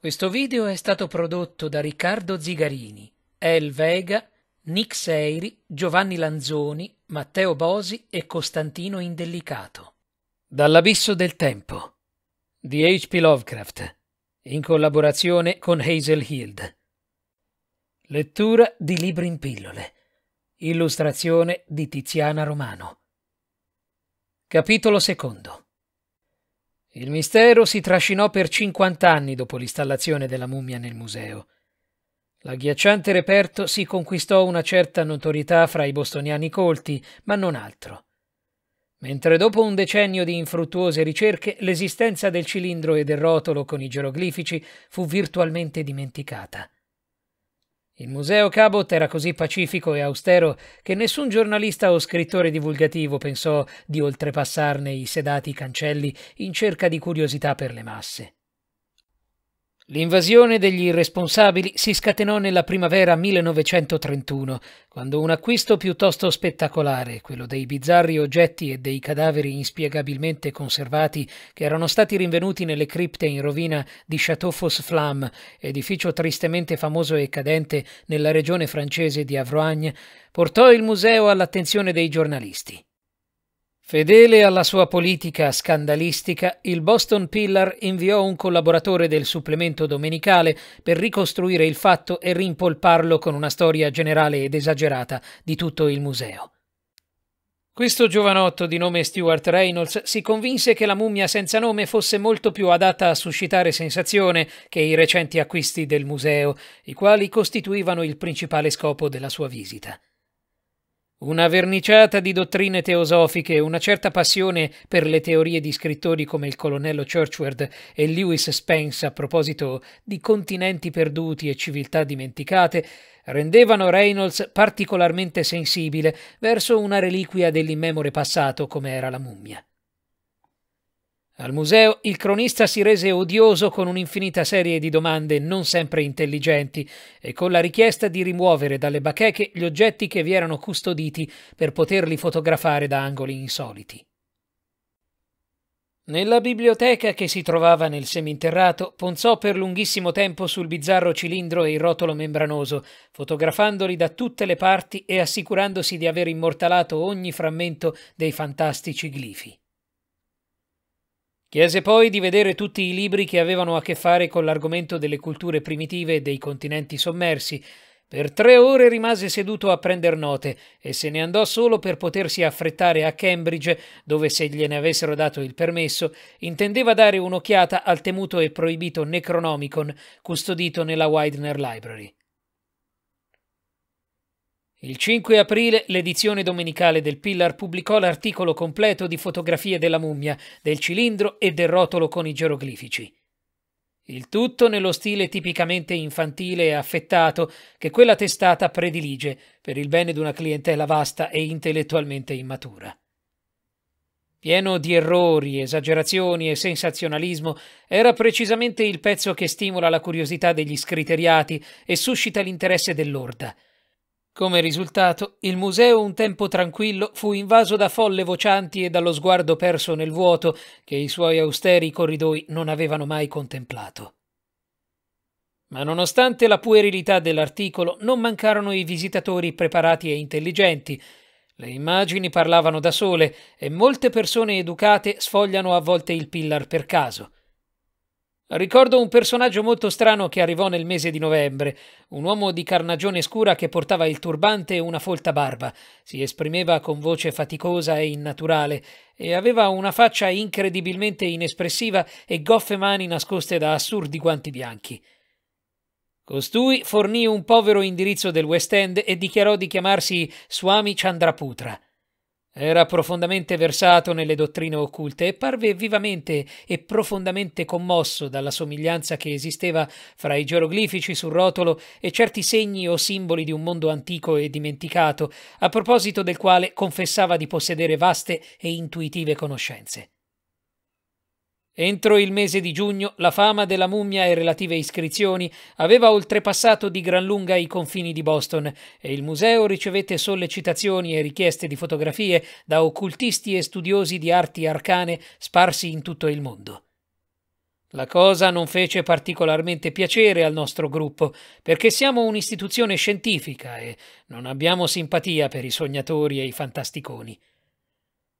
Questo video è stato prodotto da Riccardo Zigarini, El Vega, Nick Seiri, Giovanni Lanzoni, Matteo Bosi e Costantino Indellicato. Dall'abisso del tempo di H.P. Lovecraft in collaborazione con Hazel Hild. Lettura di libri in pillole. Illustrazione di Tiziana Romano. Capitolo secondo. Il mistero si trascinò per 50 anni dopo l'installazione della mummia nel museo. L'agghiacciante reperto si conquistò una certa notorietà fra i bostoniani colti, ma non altro. Mentre dopo un decennio di infruttuose ricerche l'esistenza del cilindro e del rotolo con i geroglifici fu virtualmente dimenticata. Il museo Cabot era così pacifico e austero che nessun giornalista o scrittore divulgativo pensò di oltrepassarne i sedati cancelli in cerca di curiosità per le masse. L'invasione degli irresponsabili si scatenò nella primavera 1931, quando un acquisto piuttosto spettacolare, quello dei bizzarri oggetti e dei cadaveri inspiegabilmente conservati che erano stati rinvenuti nelle cripte in rovina di château Chateau Fosflam, edificio tristemente famoso e cadente nella regione francese di Avroagne, portò il museo all'attenzione dei giornalisti. Fedele alla sua politica scandalistica, il Boston Pillar inviò un collaboratore del supplemento domenicale per ricostruire il fatto e rimpolparlo con una storia generale ed esagerata di tutto il museo. Questo giovanotto di nome Stuart Reynolds si convinse che la mummia senza nome fosse molto più adatta a suscitare sensazione che i recenti acquisti del museo, i quali costituivano il principale scopo della sua visita. Una verniciata di dottrine teosofiche, una certa passione per le teorie di scrittori come il colonnello Churchward e Lewis Spence a proposito di continenti perduti e civiltà dimenticate, rendevano Reynolds particolarmente sensibile verso una reliquia dell'immemore passato come era la mummia. Al museo il cronista si rese odioso con un'infinita serie di domande non sempre intelligenti e con la richiesta di rimuovere dalle bacheche gli oggetti che vi erano custoditi per poterli fotografare da angoli insoliti. Nella biblioteca che si trovava nel seminterrato ponzò per lunghissimo tempo sul bizzarro cilindro e il rotolo membranoso, fotografandoli da tutte le parti e assicurandosi di aver immortalato ogni frammento dei fantastici glifi. Chiese poi di vedere tutti i libri che avevano a che fare con l'argomento delle culture primitive e dei continenti sommersi. Per tre ore rimase seduto a prender note e se ne andò solo per potersi affrettare a Cambridge, dove se gliene avessero dato il permesso, intendeva dare un'occhiata al temuto e proibito Necronomicon, custodito nella Widener Library. Il 5 aprile l'edizione domenicale del Pillar pubblicò l'articolo completo di fotografie della mummia, del cilindro e del rotolo con i geroglifici. Il tutto nello stile tipicamente infantile e affettato che quella testata predilige per il bene di una clientela vasta e intellettualmente immatura. Pieno di errori, esagerazioni e sensazionalismo, era precisamente il pezzo che stimola la curiosità degli scriteriati e suscita l'interesse dell'orda – come risultato, il museo un tempo tranquillo fu invaso da folle vocianti e dallo sguardo perso nel vuoto che i suoi austeri corridoi non avevano mai contemplato. Ma nonostante la puerilità dell'articolo, non mancarono i visitatori preparati e intelligenti. Le immagini parlavano da sole e molte persone educate sfogliano a volte il pillar per caso. Ricordo un personaggio molto strano che arrivò nel mese di novembre, un uomo di carnagione scura che portava il turbante e una folta barba, si esprimeva con voce faticosa e innaturale, e aveva una faccia incredibilmente inespressiva e goffe mani nascoste da assurdi guanti bianchi. Costui fornì un povero indirizzo del West End e dichiarò di chiamarsi Swami Chandraputra. Era profondamente versato nelle dottrine occulte e parve vivamente e profondamente commosso dalla somiglianza che esisteva fra i geroglifici sul rotolo e certi segni o simboli di un mondo antico e dimenticato, a proposito del quale confessava di possedere vaste e intuitive conoscenze. Entro il mese di giugno la fama della mummia e relative iscrizioni aveva oltrepassato di gran lunga i confini di Boston e il museo ricevette sollecitazioni e richieste di fotografie da occultisti e studiosi di arti arcane sparsi in tutto il mondo. La cosa non fece particolarmente piacere al nostro gruppo, perché siamo un'istituzione scientifica e non abbiamo simpatia per i sognatori e i fantasticoni.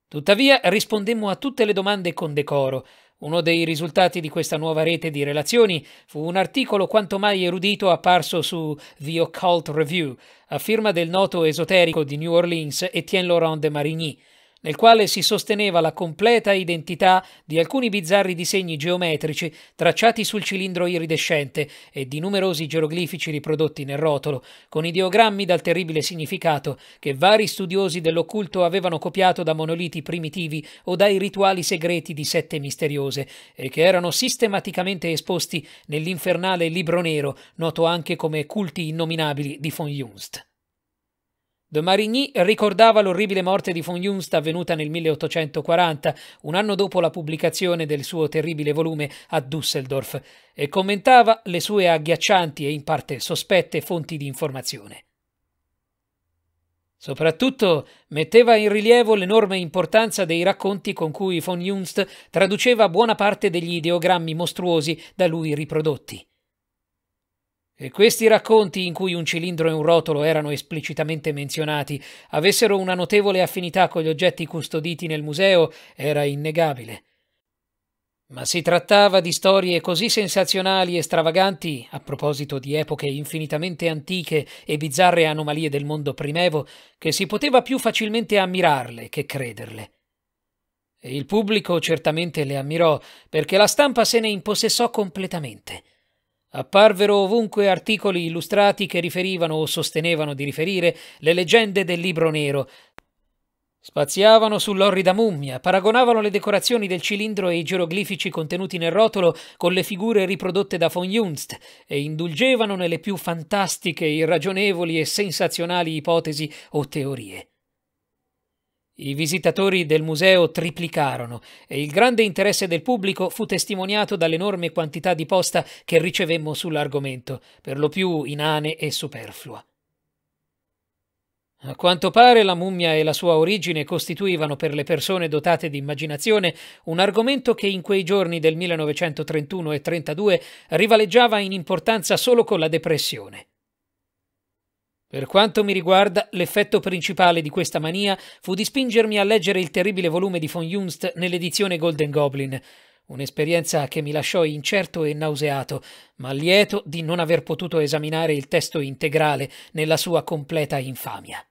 Tuttavia rispondemmo a tutte le domande con decoro, uno dei risultati di questa nuova rete di relazioni fu un articolo quanto mai erudito apparso su The Occult Review, a firma del noto esoterico di New Orleans Etienne Laurent de Marigny, nel quale si sosteneva la completa identità di alcuni bizzarri disegni geometrici tracciati sul cilindro iridescente e di numerosi geroglifici riprodotti nel rotolo, con ideogrammi dal terribile significato che vari studiosi dell'occulto avevano copiato da monoliti primitivi o dai rituali segreti di sette misteriose e che erano sistematicamente esposti nell'infernale libro nero, noto anche come culti innominabili di von Junst. De Marigny ricordava l'orribile morte di von Junst avvenuta nel 1840, un anno dopo la pubblicazione del suo terribile volume a Düsseldorf, e commentava le sue agghiaccianti e in parte sospette fonti di informazione. Soprattutto metteva in rilievo l'enorme importanza dei racconti con cui von Junst traduceva buona parte degli ideogrammi mostruosi da lui riprodotti e questi racconti in cui un cilindro e un rotolo erano esplicitamente menzionati avessero una notevole affinità con gli oggetti custoditi nel museo era innegabile. Ma si trattava di storie così sensazionali e stravaganti, a proposito di epoche infinitamente antiche e bizzarre anomalie del mondo primevo, che si poteva più facilmente ammirarle che crederle. E il pubblico certamente le ammirò, perché la stampa se ne impossessò completamente. Apparvero ovunque articoli illustrati che riferivano o sostenevano di riferire le leggende del libro nero. Spaziavano sull'orrida mummia, paragonavano le decorazioni del cilindro e i geroglifici contenuti nel rotolo con le figure riprodotte da von Junst e indulgevano nelle più fantastiche, irragionevoli e sensazionali ipotesi o teorie. I visitatori del museo triplicarono e il grande interesse del pubblico fu testimoniato dall'enorme quantità di posta che ricevemmo sull'argomento, per lo più inane e superflua. A quanto pare la mummia e la sua origine costituivano per le persone dotate di immaginazione un argomento che in quei giorni del 1931 e 32 rivaleggiava in importanza solo con la depressione. Per quanto mi riguarda, l'effetto principale di questa mania fu di spingermi a leggere il terribile volume di von Junst nell'edizione Golden Goblin, un'esperienza che mi lasciò incerto e nauseato, ma lieto di non aver potuto esaminare il testo integrale nella sua completa infamia.